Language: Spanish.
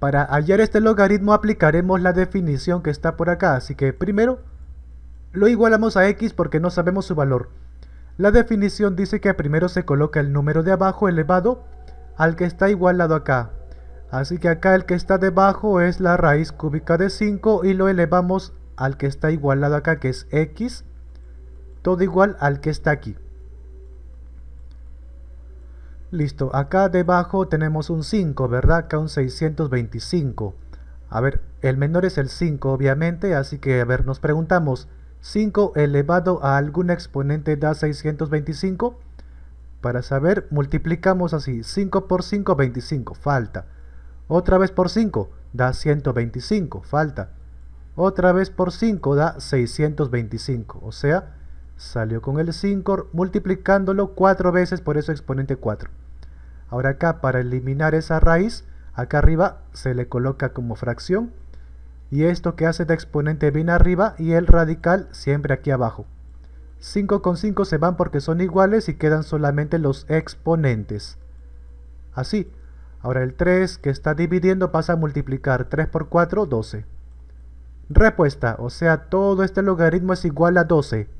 Para hallar este logaritmo aplicaremos la definición que está por acá, así que primero lo igualamos a x porque no sabemos su valor. La definición dice que primero se coloca el número de abajo elevado al que está igualado acá. Así que acá el que está debajo es la raíz cúbica de 5 y lo elevamos al que está igualado acá que es x, todo igual al que está aquí. Listo, acá debajo tenemos un 5, ¿verdad? Acá un 625. A ver, el menor es el 5, obviamente, así que, a ver, nos preguntamos, ¿5 elevado a algún exponente da 625? Para saber, multiplicamos así, 5 por 5, 25, falta. Otra vez por 5, da 125, falta. Otra vez por 5 da 625, o sea, salió con el 5 multiplicándolo 4 veces por ese exponente 4. Ahora acá para eliminar esa raíz, acá arriba se le coloca como fracción y esto que hace de exponente viene arriba y el radical siempre aquí abajo. 5 con 5 se van porque son iguales y quedan solamente los exponentes. Así. Ahora el 3 que está dividiendo pasa a multiplicar 3 por 4, 12. Respuesta, o sea, todo este logaritmo es igual a 12.